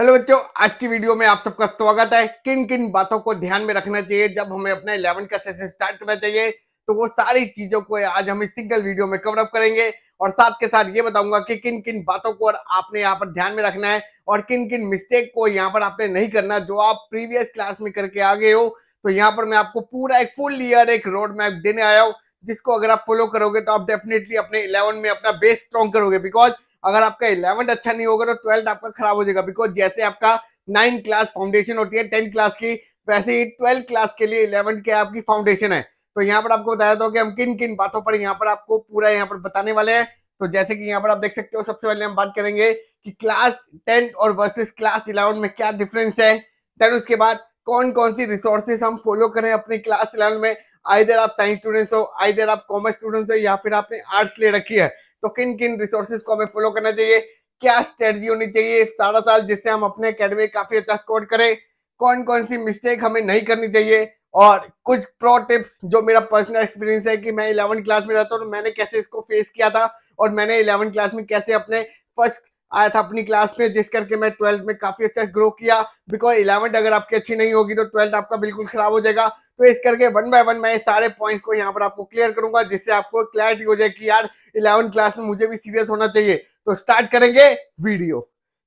hello बच्चों आज की वीडियो में आप सबका स्वागत है किन किन बातों को ध्यान में रखना चाहिए जब हमें अपना इलेवन का सेशन स्टार्ट करना चाहिए तो वो सारी चीजों को आज हम इस सिंगल वीडियो में कवर अप करेंगे और साथ के साथ ये बताऊंगा कि किन किन बातों को और आपने यहाँ पर ध्यान में रखना है और किन किन मिस्टेक को यहाँ पर आपने नहीं करना जो आप प्रीवियस क्लास में करके आ गए हो तो यहाँ पर मैं आपको पूरा एक फुल ईयर एक रोड मैप देने आया हूँ जिसको अगर आप फॉलो करोगे तो आप डेफिनेटली अपने इलेवन में अपना बेस स्ट्रॉन्ग करोगे बिकॉज अगर आपका इलेवंथ अच्छा नहीं होगा तो ट्वेल्थ आपका खराब हो जाएगा बिकॉज जैसे आपका नाइन क्लास फाउंडेशन होती है टेंथ क्लास की वैसे ही ट्वेल्थ क्लास के लिए इलेवंथ की आपकी फाउंडेशन है तो यहाँ पर आपको बताया था कि हम किन किन बातों पर यहाँ पर आपको पूरा यहाँ पर बताने वाले हैं तो जैसे कि यहाँ पर आप देख सकते हो सबसे पहले हम बात करेंगे कि क्लास टेंथ और वर्सेस क्लास इलेवन में क्या डिफरेंस है देन उसके बाद कौन कौन सी रिसोर्सेस हम फॉलो करें अपने क्लास इलेवन में आइधर आप साइंस स्टूडेंट्स हो आइधर आप कॉमर्स स्टूडेंट्स हो या फिर आपने आर्ट्स ले रखी है तो किन किन रिसोर्सेज को हमें फॉलो करना चाहिए क्या स्ट्रेटजी होनी चाहिए सारा साल जिससे हम अपने अकेडमी काफी अच्छा स्कोर करें कौन कौन सी मिस्टेक हमें नहीं करनी चाहिए और कुछ प्रो टिप्स जो मेरा पर्सनल एक्सपीरियंस है कि मैं इलेवन क्लास में रहता हूँ तो मैंने कैसे इसको फेस किया था और मैंने इलेवन क्लास में कैसे अपने फर्स्ट आया था अपनी क्लास में जिस करके मैं ट्वेल्थ में काफी अच्छा ग्रो किया बिकॉज इलेवंथ अगर आपकी अच्छी नहीं होगी तो ट्वेल्थ आपका बिल्कुल खराब हो जाएगा तो इस करके वन बाय वन मैं सारे पॉइंट्स को यहाँ पर आपको क्लियर करूंगा जिससे आपको क्लैरिटी हो जाए कि यार इलेवन क्लास में मुझे भी सीरियस होना चाहिए तो स्टार्ट करेंगे वीडियो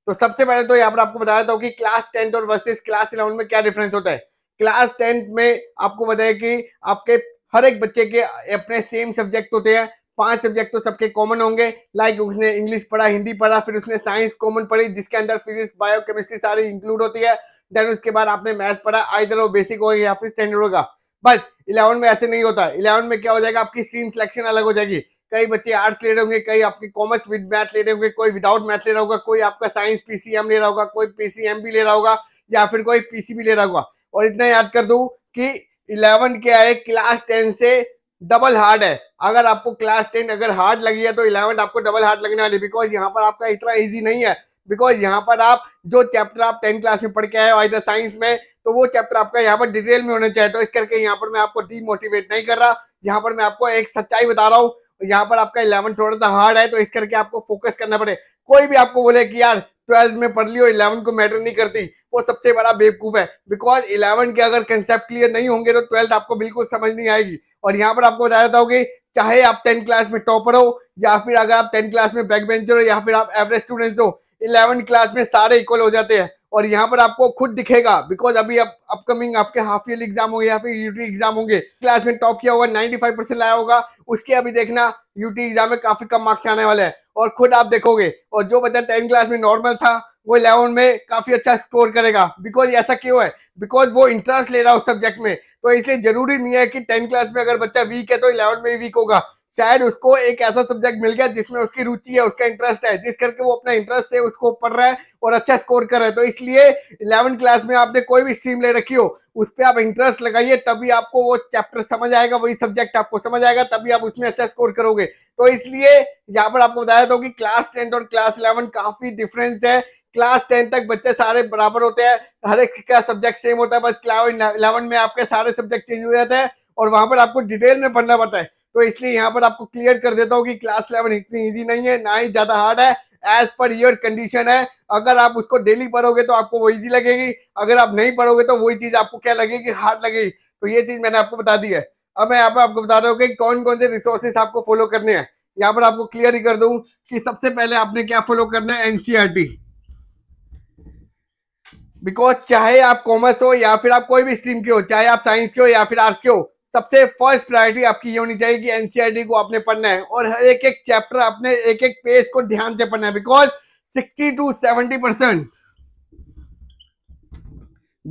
तो सबसे पहले तो यहाँ पर आपको बता देता हूँ कि क्लास टेंथ और वर्सेज क्लास इलेवन में क्या डिफरेंस होता है क्लास टेंथ में आपको बताया कि आपके हर एक बच्चे के अपने सेम सब्जेक्ट होते हैं पांच सब्जेक्ट तो सबके कॉमन होंगे लाइक like उसने इंग्लिश पढ़ा हिंदी पढ़ा फिर उसने साइंस कॉमन पढ़ी जिसके अंदर फिजिक्स बायो केमिस्ट्री सारी इंक्लूड होती है देन उसके बाद आपने मैथ पढ़ा इधर वो बेसिक होगा या फिर स्टैंडर्ड होगा बस इलेवन में ऐसे नहीं होता इलेवन में क्या हो जाएगा आपकी स्ट्रीम सिलेक्शन अलग हो जाएगी कई बच्चे आर्ट्स ले रहे होंगे कई आपके कॉमर्स विद मैथ ले रहे होंगे कोई विदाउट मैथ ले रहा होगा कोई आपका साइंस पीसीएम ले रहा होगा कोई पीसीएम भी ले रहा होगा या फिर कोई भी ले रहा होगा और इतना याद कर दू कि इलेवन क्या है क्लास टेन से डबल हार्ड है अगर आपको क्लास टेन अगर हार्ड लगी है तो इलेवन आपको डबल हार्ड लगने वाली बिकॉज यहाँ पर आपका इतना ईजी नहीं है बिकॉज यहाँ पर आप जो चैप्टर आप टेंथ क्लास में पढ़ के आए आयोजा साइंस में तो वो चैप्टर आपका यहाँ पर डिटेल में होना चाहिए तो इस करके यहाँ पर मैं आपको डीमोटिवेट नहीं कर रहा यहाँ पर मैं आपको एक सच्चाई बता रहा हूँ यहाँ पर आपका इलेवन थोड़ा सा हार्ड है तो इस करके आपको फोकस करना पड़े कोई भी आपको बोले कि यार ट्वेल्थ में पढ़ लियो इलेवन को मैटर नहीं करती वो सबसे बड़ा बेवकूफ है बिकॉज इलेवन के अगर कंसेप्ट क्लियर नहीं होंगे तो ट्वेल्थ आपको बिल्कुल समझ नहीं आएगी और यहाँ पर आपको बताया था कि चाहे आप टेंथ क्लास में टॉपर हो या फिर अगर आप टेंथ क्लास में बैक बेंचर हो या फिर आप एवरेज स्टूडेंट्स हो इलेवन क्लास में सारे इक्वल हो जाते हैं और यहाँ पर आपको खुद दिखेगा बिकॉज अभी अप, अपकमिंग आपके हाफ ईयर एग्जाम होंगे या फिर यूटी एग्जाम होंगे क्लास में टॉप किया होगा 95 परसेंट लाया होगा उसके अभी देखना यूटी एग्जाम में काफी कम मार्क्स आने वाले हैं और खुद आप देखोगे और जो बच्चा टेंथ क्लास में नॉर्मल था वो इलेवन में काफी अच्छा स्कोर करेगा बिकॉज ऐसा क्यों है बिकॉज वो इंटरेस्ट ले रहा है उस सब्जेक्ट में तो इसलिए जरूरी नहीं है कि टेंथ क्लास में अगर बच्चा वीक है तो इलेवन में वीक होगा शायद उसको एक ऐसा सब्जेक्ट मिल गया जिसमें उसकी रुचि है उसका इंटरेस्ट है जिस करके वो अपना इंटरेस्ट से उसको पढ़ रहा है और अच्छा स्कोर कर रहा है तो इसलिए इलेवन क्लास में आपने कोई भी स्ट्रीम ले रखी हो उस पर आप इंटरेस्ट लगाइए तभी आपको वो चैप्टर समझ आएगा वही सब्जेक्ट आपको समझ आएगा तभी आप उसमें अच्छा स्कोर करोगे तो इसलिए यहाँ पर आपको बताया था कि क्लास टेंथ और क्लास इलेवन काफी डिफरेंस है क्लास टेन तक बच्चे सारे बराबर होते हैं हर एक का सब्जेक्ट सेम होता है बस क्लास इलेवन में आपके सारे सब्जेक्ट चेंज हो जाते हैं और वहां पर आपको डिटेल में पढ़ना पड़ता है तो इसलिए यहाँ पर आपको क्लियर कर देता हूँ कि क्लास इलेवन इतनी ईजी नहीं है ना ही ज्यादा हार्ड है एज पर योर कंडीशन है अगर आप उसको डेली पढ़ोगे तो आपको वो ईजी लगेगी अगर आप नहीं पढ़ोगे तो वही चीज आपको क्या लगेगी हार्ड लगेगी तो ये चीज मैंने आपको बता दी है अब मैं यहाँ पर आपको बता रहा हूँ कि कौन कौन से रिसोर्सेस आपको फॉलो करने हैं यहाँ पर आपको क्लियर ही कर दू कि सबसे पहले आपने क्या फॉलो करना है एनसीआरटी बिकॉज e चाहे आप कॉमर्स हो या फिर आप कोई भी स्ट्रीम के हो चाहे आप साइंस के हो या फिर आर्ट्स के हो सबसे फर्स्ट प्रायोरिटी आपकी ये होनी चाहिए कि एनसीईआरटी e को आपने पढ़ना है और हर एक एक चैप्टर आपने एक एक पेज को ध्यान से पढ़ना है because sixty to seventy percent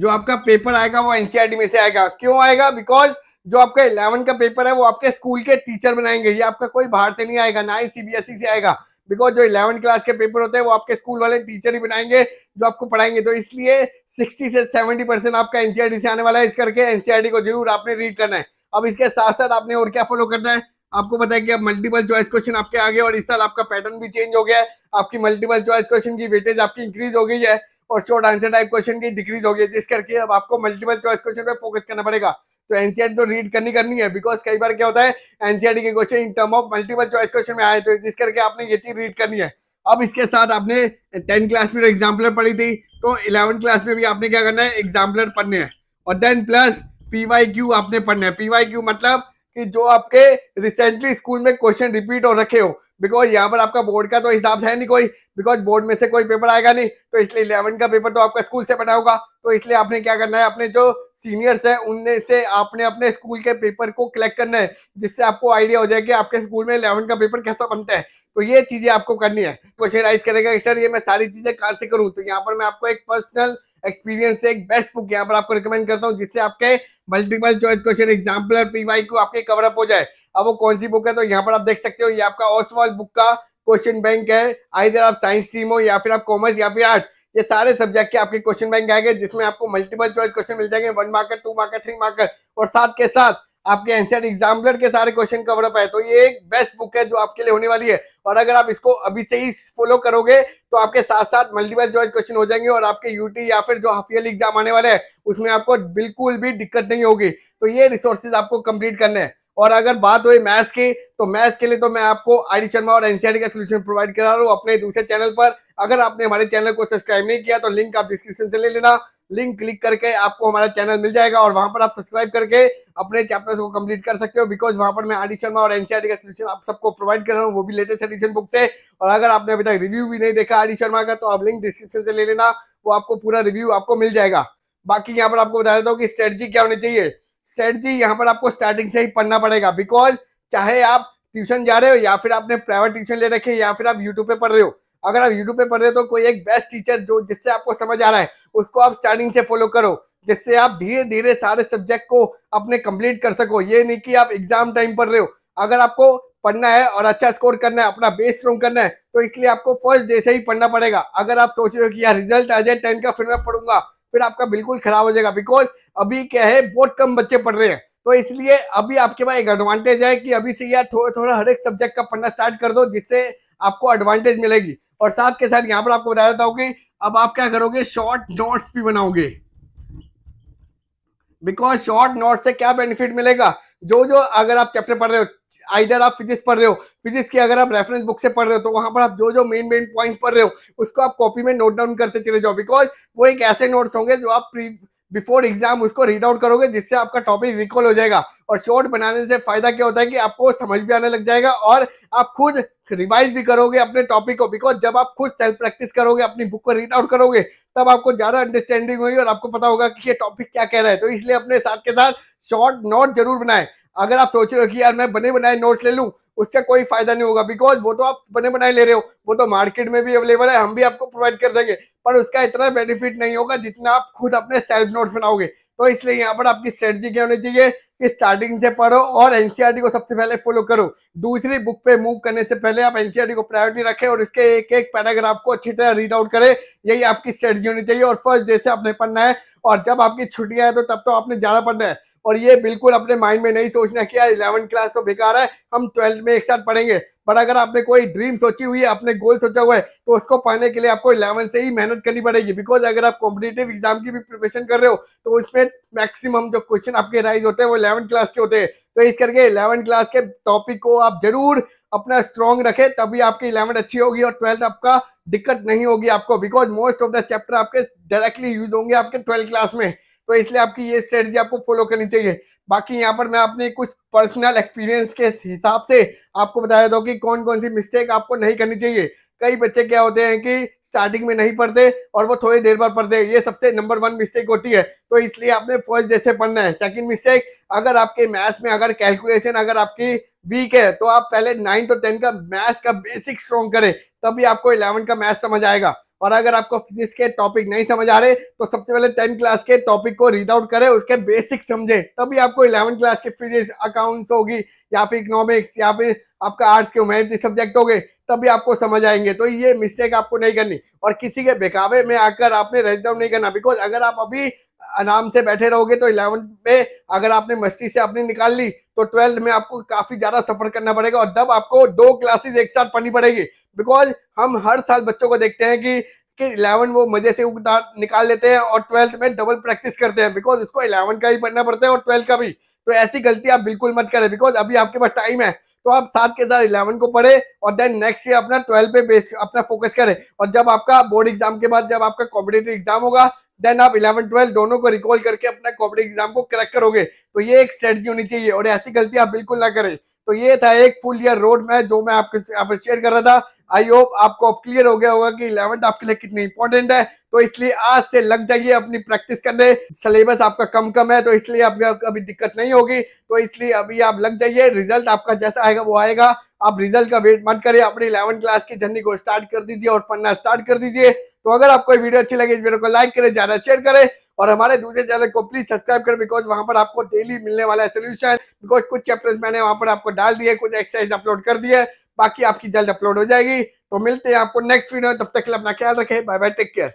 जो आपका पेपर आएगा वो एनसीईआरटी e में से आएगा क्यों आएगा बिकॉज जो आपका इलेवन का पेपर है वो आपके स्कूल के टीचर बनाएंगे ये आपका कोई बाहर से नहीं आएगा ना ही सीबीएसई e से आएगा बिकॉज जो इलेवन क्लास के पेपर होते हैं वो आपके स्कूल वाले टीचर ही बनाएंगे जो आपको पढ़ाएंगे तो इसलिए सिक्सटी से सेवेंटी परसेंट आपका एनसीआरटी e से आने वाला है इस करके एनसीआरटी e को जरूर आपने रीड करना है अब इसके साथ साथ आपने और क्या फॉलो करना है आपको पता है कि अब मल्टीपल चॉइस क्वेश्चन आपके आगे और इस साल आपका पैटर्न भी चेंज हो गया है आपकी मल्टीपल चॉइस क्वेश्चन की वेटेज आपकी इंक्रीज हो गई है और शॉर्ट आंसर टाइप क्वेश्चन की डिक्रीज हो गई है जिस करके अब आपको मल्टीपल चॉइस क्वेश्चन पे फोकस करना पड़ेगा तो एनसीआर e तो रीड करनी करनी है बिकॉज कई बार क्या होता है एनसीआर e के question in term of multiple choice question में आए तो जिस करके आपने ये चीज रीड करनी है अब इसके साथ आपने टेन क्लास में एग्जाम्पलर पढ़ी थी तो इलेवन क्लास में भी आपने क्या करना है एग्जाम्पलर पढ़ने हैं और देन प्लस पीवाई क्यू आपने पढ़ना है पीवाई क्यू मतलब कि जो आपके रिसेंटली स्कूल में क्वेश्चन रिपीट हो रखे हो बिकॉज यहाँ पर आपका बोर्ड का तो हिसाब है नहीं कोई बिकॉज बोर्ड में से कोई पेपर आएगा नहीं तो इसलिए इलेवन का पेपर तो आपका स्कूल से बना होगा तो इसलिए आपने क्या करना है अपने जो सीनियर्स हैं उनमें से आपने अपने स्कूल के पेपर को कलेक्ट करना है जिससे आपको आइडिया हो जाए कि आपके स्कूल में इलेवन का पेपर कैसा बनता है तो ये चीजें आपको करनी है क्वेश्चन राइज करेगा सर ये मैं सारी चीजें कहाँ से करूँ तो यहाँ पर मैं आपको एक पर्सनल एक्सपीरियंस से एक बेस्ट बुक यहाँ पर आपको रिकमेंड करता हूँ जिससे आपके multiple choice question example P Y को आपके कवर अप हो जाए अब वो कौन सी बुक है तो यहाँ पर आप देख सकते हो ये आपका ऑसवॉल बुक का क्वेश्चन बैंक है आइधर आप साइंस स्ट्रीम हो या फिर आप कॉमर्स या फिर आर्ट्स ये सारे सब्जेक्ट के आपके क्वेश्चन बैंक आएंगे जिसमें आपको मल्टीपल चॉइस क्वेश्चन मिल जाएंगे one marker two marker three marker और साथ के साथ आपके एंसर एग्जाम्पलर के सारे क्वेश्चन कवर अप है तो ये एक बेस्ट बुक है जो आपके लिए होने वाली है और अगर आप इसको अभी से ही फॉलो करोगे तो आपके साथ साथ मल्टीपल चॉइस क्वेश्चन हो जाएंगे और आपके यूटी या फिर जो हाफियल एग्जाम आने वाले हैं उसमें आपको बिल्कुल भी दिक्कत नहीं होगी तो ये रिसोर्सेज आपको कंप्लीट करने हैं और अगर बात हुई मैथ्स की तो मैथ्स के लिए तो मैं आपको आर शर्मा और एनसीआर का सोल्यूशन प्रोवाइड करा रहा हूँ अपने दूसरे चैनल पर अगर आपने हमारे चैनल को सब्सक्राइब नहीं किया तो लिंक आप डिस्क्रिप्शन से ले लेना लिंक क्लिक करके आपको हमारा चैनल मिल जाएगा और वहां पर आप सब्सक्राइब करके अपने चैप्टर्स को कंप्लीट कर सकते हो बिकॉज वहां पर मैं आर शर्मा और एनसीआर का सोल्यूशन आप सबको प्रोवाइड कर रहा हूँ वो भी लेटेस्ट एडिशन बुक से और अगर आपने अभी तक रिव्यू भी नहीं देखा आर शर्मा का तो आप लिंक डिस्क्रिप्शन से ले लेना वो आपको पूरा रिव्यू आपको मिल जाएगा बाकी यहाँ पर आपको बता देता हूँ कि स्ट्रेटजी क्या होनी चाहिए स्ट्रेटजी यहाँ पर आपको स्टार्टिंग से ही पढ़ना पड़ेगा बिकॉज चाहे आप ट्यूशन जा रहे हो या फिर आपने प्राइवेट ट्यूशन ले रखे या फिर आप यूट्यूब पे पढ़ रहे हो अगर आप यूट्यूब पे पढ़ रहे हो तो कोई एक बेस्ट टीचर जो जिससे आपको समझ आ रहा है उसको आप स्टार्टिंग से फॉलो करो जिससे आप धीरे धीरे सारे सब्जेक्ट को अपने कंप्लीट कर सको ये नहीं कि आप एग्जाम टाइम पढ़ रहे हो अगर आपको पढ़ना है और अच्छा स्कोर करना है अपना बेस स्ट्रॉन्ग करना है तो इसलिए आपको फर्स्ट डे से ही पढ़ना पड़ेगा अगर आप सोच रहे हो कि यार रिजल्ट आ जाए टेन का फिर मैं पढ़ूंगा फिर आपका बिल्कुल खराब हो जाएगा बिकॉज अभी क्या है बहुत कम बच्चे पढ़ रहे हैं तो इसलिए अभी आपके पास एक एडवांटेज है कि अभी से यह थोड़ा थोड़ा हर एक सब्जेक्ट का पढ़ना स्टार्ट कर दो जिससे आपको एडवांटेज मिलेगी और साथ के साथ यहाँ पर आपको बता देता हूँ कि अब आप क्या करोगे शॉर्ट नोट्स भी बनाओगे बिकॉज शॉर्ट नोट से क्या बेनिफिट मिलेगा जो जो अगर आप चैप्टर पढ़ रहे हो आइधर आप फिजिक्स पढ़ रहे हो फिजिक्स की अगर आप रेफरेंस बुक से पढ़ रहे हो तो वहां पर आप जो जो मेन मेन पॉइंट्स पढ़ रहे हो उसको आप कॉपी में नोट डाउन करते चले जाओ बिकॉज वो एक ऐसे नोट्स होंगे जो आप प्री बिफोर एग्जाम उसको रीड आउट करोगे जिससे आपका टॉपिक रिकॉल हो जाएगा और शॉर्ट बनाने से फायदा क्या होता है कि आपको समझ भी आने लग जाएगा और आप खुद रिवाइज भी करोगे अपने टॉपिक को बिकॉज जब आप खुद सेल्फ प्रैक्टिस करोगे अपनी बुक को रीड आउट करोगे तब आपको ज्यादा अंडरस्टैंडिंग होगी और आपको पता होगा कि ये टॉपिक क्या कह रहा है तो इसलिए अपने साथ के साथ शॉर्ट नोट जरूर बनाए अगर आप सोच रहे हो कि यार मैं बने बनाए नोट्स ले लूँ उससे कोई फायदा नहीं होगा बिकॉज वो तो आप बने बनाए ले रहे हो वो तो मार्केट में भी अवेलेबल है हम भी आपको प्रोवाइड कर देंगे पर उसका इतना बेनिफिट नहीं होगा जितना आप खुद अपने सेल्फ नोट्स बनाओगे तो इसलिए यहाँ पर आपकी स्ट्रेटजी क्या होनी चाहिए कि स्टार्टिंग से पढ़ो और एनसीआरटी e को सबसे पहले फॉलो करो दूसरी बुक पे मूव करने से पहले आप एनसीआरटी e को प्रायोरिटी रखें और इसके एक एक पैराग्राफ को अच्छी तरह रीड आउट करें यही आपकी स्ट्रेटजी होनी चाहिए और फर्स्ट जैसे आपने पढ़ना है और जब आपकी छुट्टियां है तो तब तो आपने ज्यादा पढ़ना है और ये बिल्कुल अपने माइंड में नहीं सोचना कि यार इलेवन क्लास तो बेकार है हम ट्वेल्थ में एक साथ पढ़ेंगे पर अगर आपने कोई ड्रीम सोची हुई है अपने गोल सोचा हुआ है तो उसको पाने के लिए आपको इलेवन से ही मेहनत करनी पड़ेगी बिकॉज अगर आप कॉम्पिटेटिव एग्जाम की भी प्रिपरेशन कर रहे हो तो उसमें मैक्सिमम जो क्वेश्चन आपके राइज होते हैं वो इलेवन क्लास के होते हैं तो इस करके इलेवन क्लास के टॉपिक को आप जरूर अपना स्ट्रॉन्ग रखें तभी आपकी इलेवन अच्छी होगी और ट्वेल्थ आपका दिक्कत नहीं होगी आपको because most of the chapter आपके डायरेक्टली यूज होंगे आपके ट्वेल्थ क्लास में तो इसलिए आपकी ये स्ट्रेटजी आपको फॉलो करनी चाहिए बाकी यहाँ पर मैं अपने कुछ पर्सनल एक्सपीरियंस के हिसाब से आपको बता देता हूँ कि कौन कौन सी मिस्टेक आपको नहीं करनी चाहिए कई बच्चे क्या होते हैं कि स्टार्टिंग में नहीं पढ़ते और वो थोड़ी देर बाद पढ़ते ये सबसे नंबर वन मिस्टेक होती है तो इसलिए आपने फर्स्ट डे से पढ़ना है सेकंड मिस्टेक अगर आपके मैथ्स में अगर कैलकुलेशन अगर आपकी वीक है तो आप पहले नाइन्थ और टेंथ का मैथ्स का बेसिक स्ट्रॉन्ग करें तभी आपको इलेवन का मैथ समझ आएगा और अगर आपको फिजिक्स के टॉपिक नहीं समझ आ रहे तो सबसे पहले टेंथ क्लास के टॉपिक को रीड आउट करें उसके बेसिक समझें तभी आपको इलेवन क्लास के फिजिक्स अकाउंट्स होगी या फिर इकोनॉमिक्स या फिर आपका आर्ट्स के ह्यूमैनिटी सब्जेक्ट हो तभी आपको समझ आएंगे तो ये मिस्टेक आपको नहीं करनी और किसी के बेकावे में आकर आपने रज नहीं करना बिकॉज अगर आप अभी आराम से बैठे रहोगे तो इलेवन में अगर आपने मस्ती से अपनी निकाल ली तो ट्वेल्थ में आपको काफी ज्यादा सफर करना पड़ेगा और तब आपको दो क्लासेस एक साथ पढ़नी पड़ेगी बिकॉज हम हर साल बच्चों को देखते हैं कि कि इलेवन वो मजे से उगदार निकाल लेते हैं और ट्वेल्थ में डबल प्रैक्टिस करते हैं बिकॉज इसको इलेवन का ही पढ़ना पड़ता है और ट्वेल्थ का भी तो ऐसी गलती आप बिल्कुल मत करें बिकॉज अभी आपके पास टाइम है तो आप सात के साथ इलेवन को पढ़े और देन नेक्स्ट ईयर अपना ट्वेल्थ पे बेस अपना फोकस करें और जब आपका बोर्ड एग्जाम के बाद जब आपका कॉम्पिटेटिव एग्जाम होगा देन आप इलेवन ट्वेल्थ दोनों को रिकॉल करके अपना कॉम्पिटेटिव एग्जाम को क्रैक करोगे तो ये एक स्ट्रेटजी होनी चाहिए और ऐसी गलती आप बिल्कुल ना करें तो ये था एक फुल ईयर रोड मैप जो मैं आपके आप शेयर कर रहा था आई होप आपको अब क्लियर हो गया होगा कि इलेवंथ आपके लिए कितनी इंपॉर्टेंट है तो इसलिए आज से लग जाइए अपनी प्रैक्टिस करने सिलेबस आपका कम कम है तो इसलिए आपको अभी दिक्कत नहीं होगी तो इसलिए अभी आप लग जाइए रिजल्ट आपका जैसा आएगा वो आएगा आप रिजल्ट का वेट मत करिए अपनी इलेवंथ क्लास की जर्नी को स्टार्ट कर दीजिए और पढ़ना स्टार्ट कर दीजिए तो अगर आपको वीडियो अच्छी लगे इस वीडियो को लाइक करें ज्यादा शेयर करें और हमारे दूसरे चैनल को प्लीज सब्सक्राइब करें बिकॉज वहां पर आपको डेली मिलने वाला है सोल्यूशन बिकॉज कुछ चैप्टर्स मैंने वहां पर आपको डाल दिए कुछ एक्सरसाइज अपलोड कर दिए बाकी आपकी जल्द अपलोड हो जाएगी तो मिलते हैं आपको नेक्स्ट वीडियो में तब तक के लिए अपना ख्याल रखें बाय बाय टेक केयर